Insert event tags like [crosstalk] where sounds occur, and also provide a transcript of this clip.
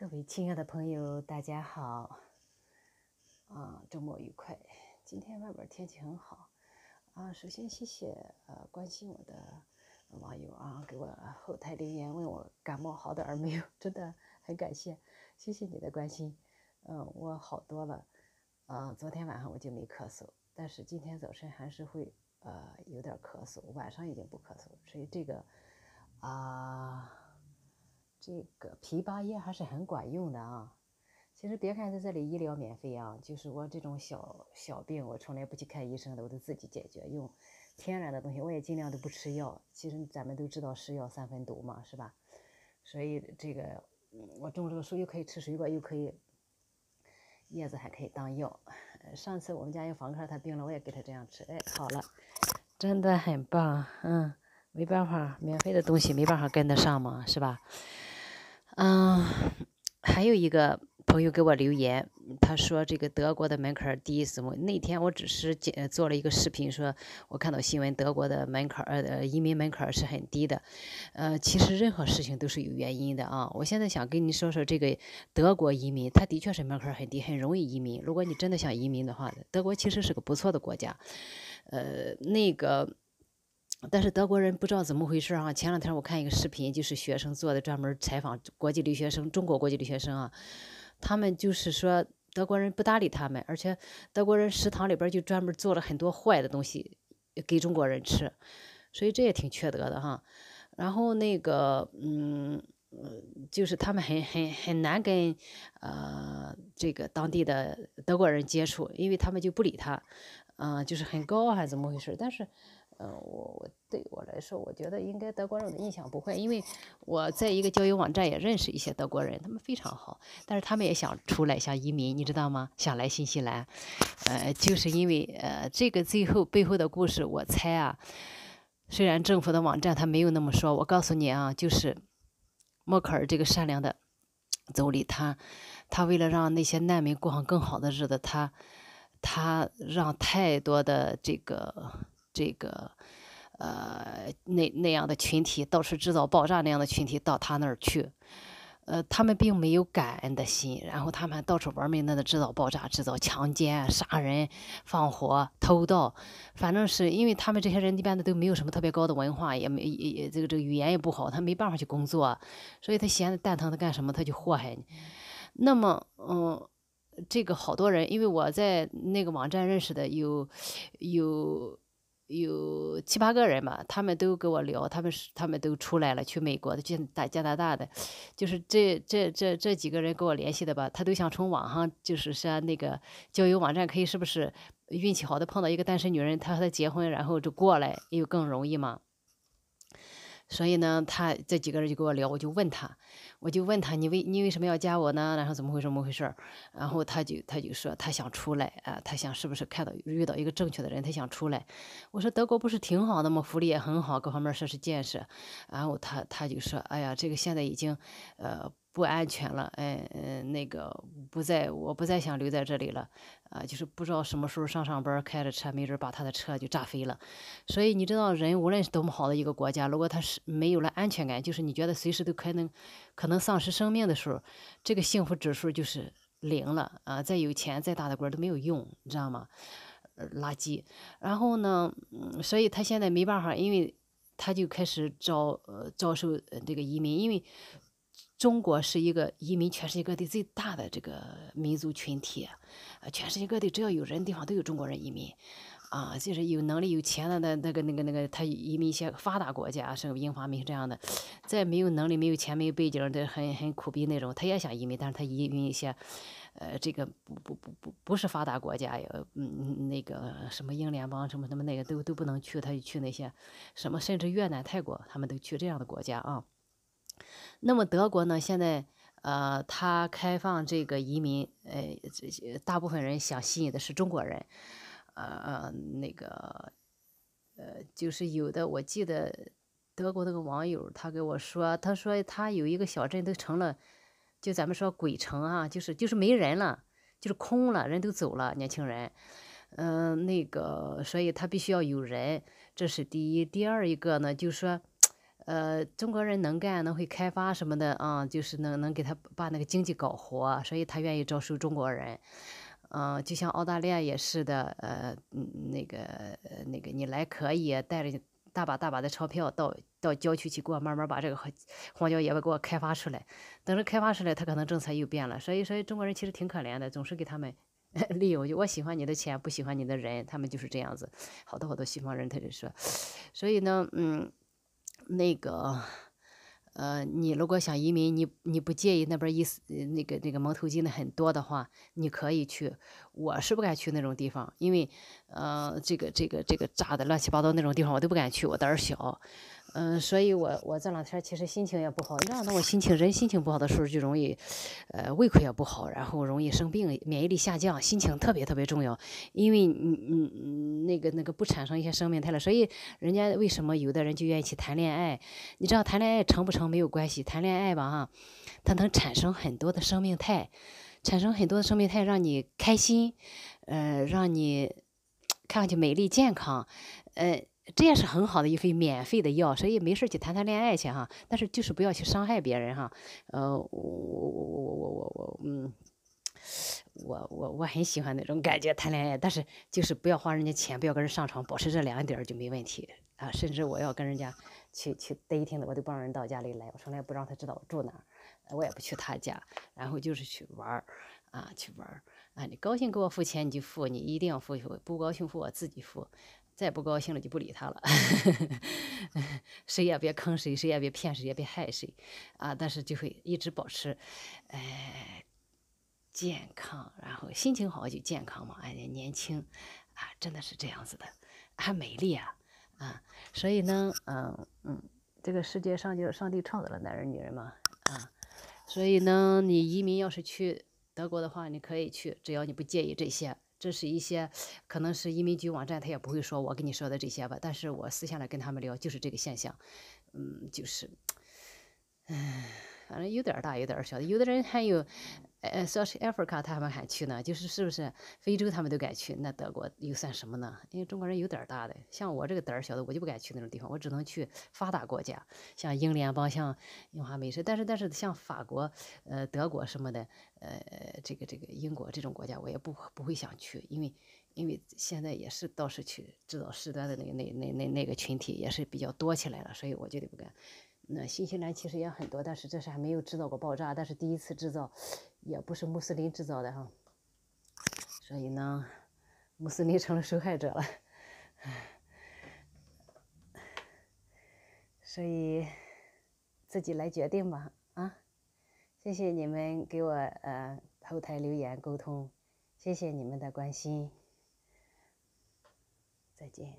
各位亲爱的朋友，大家好，啊，周末愉快。今天外边天气很好，啊，首先谢谢呃关心我的网友啊，给我后台留言问我感冒好点儿没有，真的很感谢，谢谢你的关心。嗯，我好多了，啊，昨天晚上我就没咳嗽，但是今天早晨还是会呃有点咳嗽，晚上已经不咳嗽了，所以这个啊。这个枇杷叶还是很管用的啊！其实别看在这里医疗免费啊，就是我这种小小病，我从来不去看医生的，我都自己解决，用天然的东西，我也尽量都不吃药。其实咱们都知道“是药三分毒”嘛，是吧？所以这个我种这个树，又可以吃水果，又可以叶子还可以当药。上次我们家有房客他病了，我也给他这样吃，哎，好了，真的很棒。嗯，没办法，免费的东西没办法跟得上嘛，是吧？还有一个朋友给我留言，他说这个德国的门槛低什么？那天我只是做了一个视频，说我看到新闻，德国的门槛儿呃移民门槛是很低的。呃，其实任何事情都是有原因的啊。我现在想跟你说说这个德国移民，它的确是门槛很低，很容易移民。如果你真的想移民的话，德国其实是个不错的国家。呃，那个。但是德国人不知道怎么回事啊！前两天我看一个视频，就是学生做的专门采访国际留学生，中国国际留学生啊，他们就是说德国人不搭理他们，而且德国人食堂里边就专门做了很多坏的东西给中国人吃，所以这也挺缺德的哈。然后那个，嗯，就是他们很很很难跟呃这个当地的德国人接触，因为他们就不理他，嗯，就是很高还是怎么回事，但是。嗯，我我对我来说，我觉得应该德国人的印象不坏，因为我在一个交友网站也认识一些德国人，他们非常好，但是他们也想出来想移民，你知道吗？想来新西兰，呃，就是因为呃这个最后背后的故事，我猜啊，虽然政府的网站他没有那么说，我告诉你啊，就是默克尔这个善良的总理，他他为了让那些难民过上更好的日子，他他让太多的这个。这个，呃，那那样的群体到处制造爆炸那样的群体到他那儿去，呃，他们并没有感恩的心，然后他们到处玩命，的制造爆炸、制造强奸、杀人、放火、偷盗，反正是因为他们这些人一般的都没有什么特别高的文化，也没也这个这个语言也不好，他没办法去工作，所以他闲的蛋疼，他干什么？他就祸害你。那么，嗯，这个好多人，因为我在那个网站认识的有，有。有七八个人吧，他们都跟我聊，他们是他们都出来了，去美国的，去大加拿大的，就是这这这这几个人跟我联系的吧，他都想从网上就是说那个交友网站可以是不是运气好的碰到一个单身女人，他和她结婚，然后就过来，又更容易嘛。所以呢，他这几个人就跟我聊，我就问他，我就问他，你为你为什么要加我呢？然后怎么回怎么回事儿？然后他就他就说，他想出来啊，他想是不是看到遇到一个正确的人，他想出来。我说德国不是挺好的吗？福利也很好，各方面设施建设。然后他他就说，哎呀，这个现在已经，呃。不安全了，嗯嗯，那个不在，我不再想留在这里了，啊，就是不知道什么时候上上班，开着车，没准把他的车就炸飞了，所以你知道，人无论是多么好的一个国家，如果他是没有了安全感，就是你觉得随时都可能可能丧失生命的时候，这个幸福指数就是零了，啊，再有钱再大的官都没有用，你知道吗？垃圾。然后呢，嗯，所以他现在没办法，因为他就开始招呃招收这个移民，因为。中国是一个移民，全世界各地最大的这个民族群体，全世界各地只要有人的地方都有中国人移民，啊，就是有能力、有钱的那那个那个那个，他移民一些发达国家，什么英法美这样的；再没有能力、没有钱、没有背景的，很很苦逼那种，他也想移民，但是他移民一些，呃，这个不不不不不是发达国家呀，嗯嗯，那个什么英联邦什么什么那个都都不能去，他就去那些什么甚至越南、泰国，他们都去这样的国家啊。那么德国呢？现在呃，他开放这个移民，呃，这些大部分人想吸引的是中国人，呃，那个，呃，就是有的，我记得德国那个网友他给我说，他说他有一个小镇都成了，就咱们说鬼城啊，就是就是没人了，就是空了，人都走了，年轻人，嗯，那个，所以他必须要有人，这是第一，第二一个呢，就是说。呃，中国人能干，能会开发什么的，啊，就是能能给他把那个经济搞活，所以他愿意招收中国人，嗯，就像澳大利亚也是的，呃，那个那个你来可以，带着大把大把的钞票到到郊区去过，慢慢把这个荒郊野外给我开发出来，等着开发出来，他可能政策又变了，所以所以中国人其实挺可怜的，总是给他们 [laughs] 利用，就我喜欢你的钱，不喜欢你的人，他们就是这样子，好多好多西方人他就说，所以呢，嗯。那个，呃，你如果想移民，你你不介意那边意思，那个那个蒙头巾的很多的话，你可以去。我是不敢去那种地方，因为，呃，这个这个这个炸的乱七八糟那种地方我都不敢去，我胆儿小。嗯，所以，我我这两天其实心情也不好。那，那我心情，人心情不好的时候就容易，呃，胃口也不好，然后容易生病，免疫力下降。心情特别特别重要，因为你，你，你那个那个不产生一些生命态了。所以，人家为什么有的人就愿意去谈恋爱？你知道谈恋爱成不成没有关系，谈恋爱吧，哈，它能产生很多的生命态，产生很多的生命态，让你开心，呃，让你看上去美丽健康，嗯。这也是很好的一份免费的药，所以没事去谈谈恋爱去哈，但是就是不要去伤害别人哈。呃，我我我我我我嗯，我我我很喜欢那种感觉谈恋爱，但是就是不要花人家钱，不要跟人上床，保持这两点就没问题啊。甚至我要跟人家去去待一天的，我都不让人到家里来，我从来不让他知道我住哪儿，我也不去他家，然后就是去玩儿啊，去玩儿。你高兴给我付钱，你就付；你一定要付，不高兴付我自己付。再不高兴了，就不理他了。[laughs] 谁也别坑谁，谁也别骗谁，也别害谁啊！但是就会一直保持，哎，健康，然后心情好就健康嘛。哎，年轻啊，真的是这样子的，还美丽啊，啊！所以呢，嗯嗯，这个世界上就上帝创造了男人女人嘛，啊！所以呢，你移民要是去。德国的话，你可以去，只要你不介意这些。这是一些，可能是移民局网站，他也不会说我跟你说的这些吧。但是我私下来跟他们聊，就是这个现象。嗯，就是，唉，反正有点大，有点小有的人还有。哎，说是 Africa，他们还去呢，就是是不是非洲他们都敢去，那德国又算什么呢？因为中国人有点儿大的，像我这个胆儿小的，我就不敢去那种地方，我只能去发达国家，像英联邦，像英华美式。但是但是像法国、呃德国什么的，呃这个这个英国这种国家，我也不不会想去，因为因为现在也是倒是去制造事端的那个那那那那个群体也是比较多起来了，所以我绝对不敢。那新西兰其实也很多，但是这是还没有制造过爆炸，但是第一次制造。也不是穆斯林制造的哈，所以呢，穆斯林成了受害者了，所以自己来决定吧啊！谢谢你们给我呃后台留言沟通，谢谢你们的关心，再见。